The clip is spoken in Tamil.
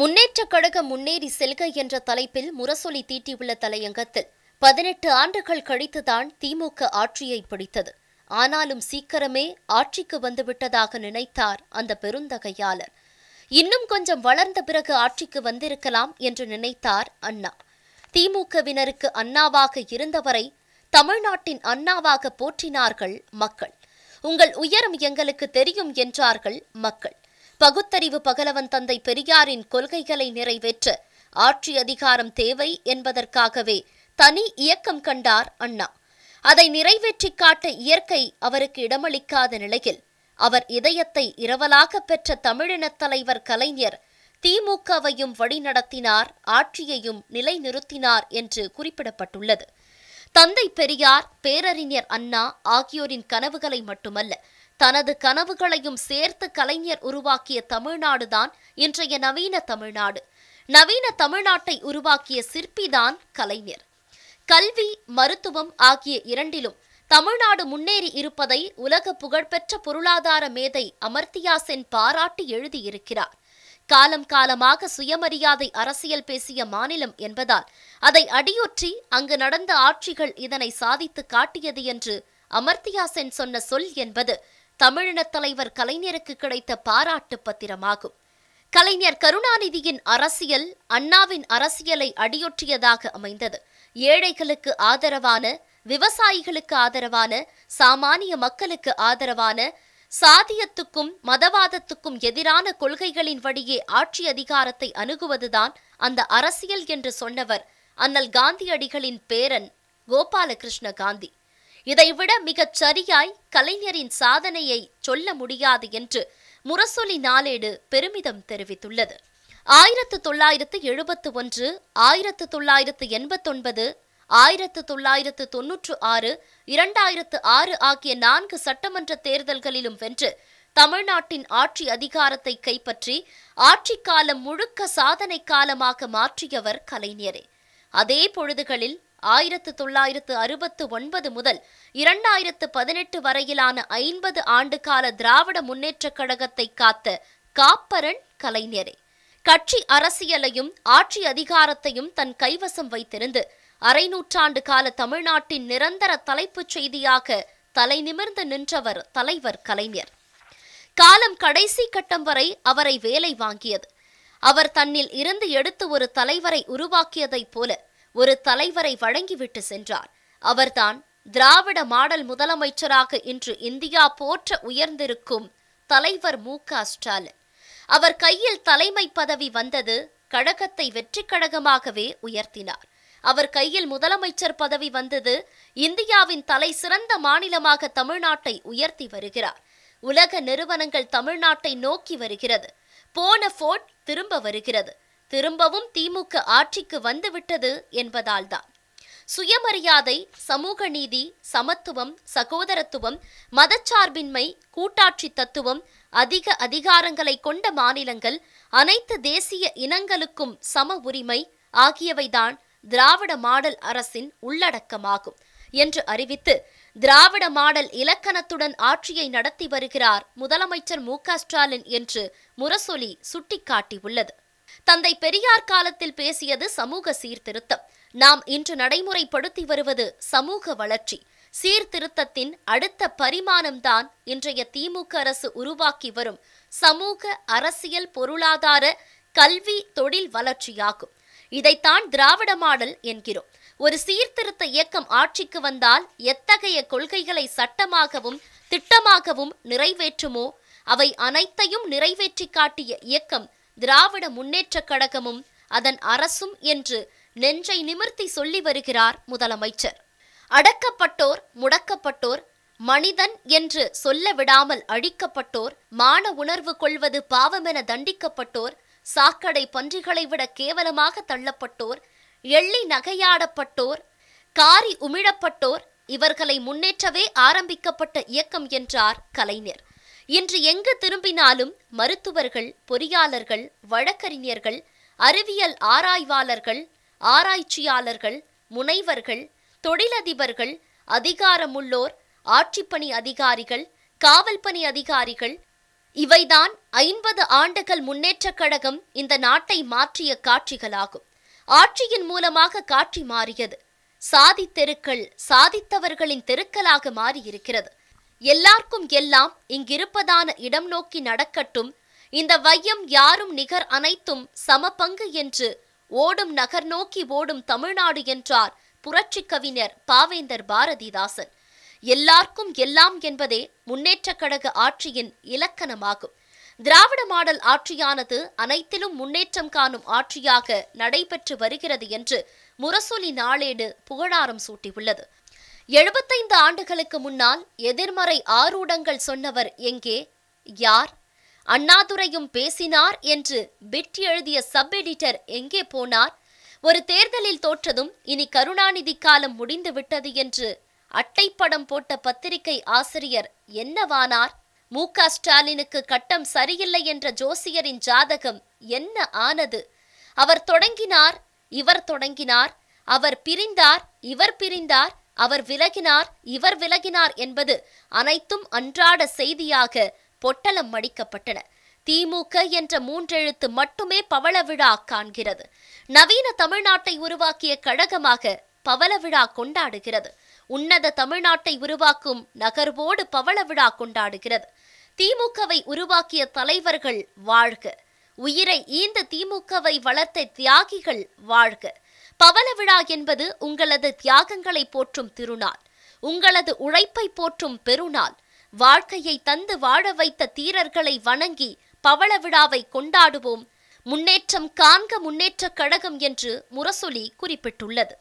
முன்னேற்ற கழக முன்னேறி செல்க என்ற தலைப்பில் முரசொலி தீட்டியுள்ள தலையங்கத்தில் பதினெட்டு ஆண்டுகள் கழித்துதான் திமுக ஆட்சியை பிடித்தது ஆனாலும் சீக்கிரமே ஆட்சிக்கு வந்துவிட்டதாக நினைத்தார் அந்த பெருந்தகையாளர் இன்னும் கொஞ்சம் வளர்ந்த பிறகு ஆட்சிக்கு வந்திருக்கலாம் என்று நினைத்தார் அண்ணா திமுகவினருக்கு அண்ணாவாக இருந்தவரை தமிழ்நாட்டின் அண்ணாவாக போற்றினார்கள் மக்கள் உங்கள் உயரம் எங்களுக்கு தெரியும் என்றார்கள் மக்கள் பகுத்தறிவு பகலவன் தந்தை பெரியாரின் கொள்கைகளை நிறைவேற்ற ஆட்சி அதிகாரம் தேவை என்பதற்காகவே தனி இயக்கம் கண்டார் அண்ணா அதை நிறைவேற்றி காட்ட இயற்கை அவருக்கு இடமளிக்காத நிலையில் அவர் இதயத்தை இரவலாக பெற்ற தமிழினத் தலைவர் கலைஞர் திமுகவையும் வழிநடத்தினார் ஆட்சியையும் நிலைநிறுத்தினார் என்று குறிப்பிடப்பட்டுள்ளது தந்தை பெரியார் பேரறிஞர் அண்ணா ஆகியோரின் கனவுகளை மட்டுமல்ல தனது கனவுகளையும் சேர்த்து கலைஞர் உருவாக்கிய தமிழ்நாடுதான் இன்றைய நவீன தமிழ்நாடு நவீன தமிழ்நாட்டை உருவாக்கிய சிற்பிதான் கலைஞர் கல்வி மருத்துவம் ஆகிய இரண்டிலும் தமிழ்நாடு முன்னேறி இருப்பதை உலக புகழ்பெற்ற பொருளாதார மேதை அமர்த்தியா சென் பாராட்டி எழுதியிருக்கிறார் காலம் காலமாக சுயமரியாதை அரசியல் பேசிய மாநிலம் என்பதால் அதை அடியொற்றி அங்கு நடந்த ஆட்சிகள் இதனை சாதித்து காட்டியது என்று அமர்த்தியா சென் சொன்ன சொல் என்பது தமிழினத் தலைவர் கலைஞருக்கு கிடைத்த பாராட்டு பத்திரமாகும் கலைஞர் கருணாநிதியின் அரசியல் அண்ணாவின் அரசியலை அடியொற்றியதாக அமைந்தது ஏழைகளுக்கு ஆதரவான விவசாயிகளுக்கு ஆதரவான சாமானிய மக்களுக்கு ஆதரவான சாதியத்துக்கும் மதவாதத்துக்கும் எதிரான கொள்கைகளின் வழியே ஆட்சி அதிகாரத்தை அணுகுவதுதான் அந்த அரசியல் என்று சொன்னவர் அண்ணல் காந்தியடிகளின் பேரன் கோபாலகிருஷ்ண காந்தி இதைவிட மிகச் சரியாய் கலைஞரின் சாதனையை சொல்ல முடியாது என்று முரசொலி நாளேடு பெருமிதம் தெரிவித்துள்ளது ஆயிரத்து தொள்ளாயிரத்து எழுபத்து ஒன்று ஆயிரத்து தொள்ளாயிரத்து எண்பத்தொன்பது ஆயிரத்து தொள்ளாயிரத்து தொன்னூற்று ஆறு இரண்டாயிரத்து ஆறு ஆகிய நான்கு சட்டமன்ற தேர்தல்களிலும் வென்று தமிழ்நாட்டின் ஆட்சி அதிகாரத்தை கைப்பற்றி ஆட்சி காலம் முழுக்க சாதனை காலமாக மாற்றியவர் கலைஞரே அதே பொழுதுகளில் ஆயிரத்து தொள்ளாயிரத்து அறுபத்து ஒன்பது முதல் இரண்டாயிரத்து பதினெட்டு வரையிலான ஐம்பது ஆண்டுகால திராவிட முன்னேற்றக் கழகத்தை காத்த காப்பரன் கலைஞரே கட்சி அரசியலையும் ஆட்சி அதிகாரத்தையும் தன் கைவசம் வைத்திருந்து அரைநூற்றாண்டு கால தமிழ்நாட்டின் நிரந்தர தலைப்புச் செய்தியாக தலை நிமிர்ந்து நின்றவர் தலைவர் கலைஞர் காலம் கடைசி கட்டம் வரை அவரை வேலை வாங்கியது அவர் தன்னில் இருந்து எடுத்து ஒரு தலைவரை உருவாக்கியதைப் போல ஒரு தலைவரை வழங்கிவிட்டு சென்றார் அவர்தான் திராவிட மாடல் முதலமைச்சராக இன்று இந்தியா போற்ற உயர்ந்திருக்கும் தலைவர் மு ஸ்டாலின் அவர் கையில் தலைமை பதவி வந்தது கழகத்தை வெற்றி கழகமாகவே உயர்த்தினார் அவர் கையில் முதலமைச்சர் பதவி வந்தது இந்தியாவின் தலை சிறந்த மாநிலமாக தமிழ்நாட்டை உயர்த்தி வருகிறார் உலக நிறுவனங்கள் தமிழ்நாட்டை நோக்கி வருகிறது போன போட் திரும்ப வருகிறது திரும்பவும் திமுக ஆட்சிக்கு வந்துவிட்டது என்பதால்தான் சுயமரியாதை சமூக நீதி சமத்துவம் சகோதரத்துவம் மதச்சார்பின்மை கூட்டாட்சி தத்துவம் அதிக அதிகாரங்களை கொண்ட மாநிலங்கள் அனைத்து தேசிய இனங்களுக்கும் சம உரிமை ஆகியவைதான் திராவிட மாடல் அரசின் உள்ளடக்கமாகும் என்று அறிவித்து திராவிட மாடல் இலக்கணத்துடன் ஆட்சியை நடத்தி வருகிறார் முதலமைச்சர் மு ஸ்டாலின் என்று முரசொலி சுட்டிக்காட்டியுள்ளது தந்தை பெரியார் காலத்தில் பேசியது சமூக சீர்திருத்தம் நாம் இன்று நடைமுறைப்படுத்தி வருவது சமூக வளர்ச்சி சீர்திருத்தத்தின் அடுத்த பரிமாணம்தான் இன்றைய திமுக அரசு உருவாக்கி வரும் சமூக அரசியல் பொருளாதார கல்வி தொழில் வளர்ச்சியாகும் இதைத்தான் திராவிட மாடல் என்கிறோம் ஒரு சீர்திருத்த இயக்கம் ஆட்சிக்கு வந்தால் எத்தகைய கொள்கைகளை சட்டமாகவும் திட்டமாகவும் நிறைவேற்றுமோ அவை அனைத்தையும் நிறைவேற்றி காட்டிய இயக்கம் திராவிட முன்னேற்றக் கழகமும் அதன் அரசும் என்று நெஞ்சை நிமிர்த்தி சொல்லி வருகிறார் முதலமைச்சர் அடக்கப்பட்டோர் முடக்கப்பட்டோர் மனிதன் என்று சொல்ல விடாமல் அழிக்கப்பட்டோர் மான உணர்வு கொள்வது பாவமென தண்டிக்கப்பட்டோர் சாக்கடை பன்றிகளை விட கேவலமாக தள்ளப்பட்டோர் எள்ளி நகையாடப்பட்டோர் காரி உமிழப்பட்டோர் இவர்களை முன்னேற்றவே ஆரம்பிக்கப்பட்ட இயக்கம் என்றார் கலைஞர் இன்று எங்கு திரும்பினாலும் மருத்துவர்கள் பொறியாளர்கள் வழக்கறிஞர்கள் அறிவியல் ஆராய்வாளர்கள் ஆராய்ச்சியாளர்கள் முனைவர்கள் தொழிலதிபர்கள் அதிகாரமுள்ளோர் ஆட்சிப்பணி அதிகாரிகள் காவல் பணி அதிகாரிகள் இவைதான் ஐம்பது ஆண்டுகள் முன்னேற்றக் கழகம் இந்த நாட்டை மாற்றிய காட்சிகளாகும் ஆட்சியின் மூலமாக காட்சி மாறியது சாதி தெருக்கள் சாதித்தவர்களின் தெருக்களாக மாறியிருக்கிறது எல்லாருக்கும் எல்லாம் இங்கிருப்பதான இடம் நோக்கி நடக்கட்டும் இந்த வையம் யாரும் நிகர் அனைத்தும் சமபங்கு என்று ஓடும் நகர் நோக்கி ஓடும் தமிழ்நாடு என்றார் புரட்சி கவிஞர் பாவேந்தர் பாரதிதாசன் எல்லாருக்கும் எல்லாம் என்பதே முன்னேற்ற கழக ஆட்சியின் இலக்கணமாகும் திராவிட மாடல் ஆட்சியானது அனைத்திலும் முன்னேற்றம் காணும் ஆட்சியாக நடைபெற்று வருகிறது என்று முரசொலி நாளேடு புகழாரம் சூட்டியுள்ளது எழுபத்தைந்து ஆண்டுகளுக்கு முன்னால் எதிர்மறை ஆரூடங்கள் சொன்னவர் எங்கே யார் அண்ணாதுரையும் பேசினார் என்று பிட் எழுதிய சப் எடிட்டர் எங்கே போனார் ஒரு தேர்தலில் தோற்றதும் இனி கருணாநிதி காலம் முடிந்து விட்டது என்று அட்டைப்படம் போட்ட பத்திரிகை ஆசிரியர் என்னவானார் மு க ஸ்டாலினுக்கு கட்டம் சரியில்லை என்ற ஜோசியரின் ஜாதகம் என்ன ஆனது அவர் தொடங்கினார் இவர் தொடங்கினார் அவர் பிரிந்தார் இவர் பிரிந்தார் அவர் விலகினார் இவர் விலகினார் என்பது அனைத்தும் அன்றாட செய்தியாக பொட்டலம் மடிக்கப்பட்டன திமுக என்ற மூன்றெழுத்து மட்டுமே பவள விழா காண்கிறது நவீன தமிழ்நாட்டை உருவாக்கிய கழகமாக பவள விழா கொண்டாடுகிறது உன்னத தமிழ்நாட்டை உருவாக்கும் நகர்வோடு பவள விழா கொண்டாடுகிறது திமுகவை உருவாக்கிய தலைவர்கள் வாழ்க உயிரை ஈந்த திமுகவை வளர்த்த தியாகிகள் வாழ்க பவள விழா என்பது உங்களது தியாகங்களை போற்றும் திருநாள் உங்களது உழைப்பை போற்றும் பெருநாள் வாழ்க்கையை தந்து வாழ வைத்த தீரர்களை வணங்கி பவள விழாவை கொண்டாடுவோம் முன்னேற்றம் காண்க முன்னேற்றக் கழகம் என்று முரசொலி குறிப்பிட்டுள்ளது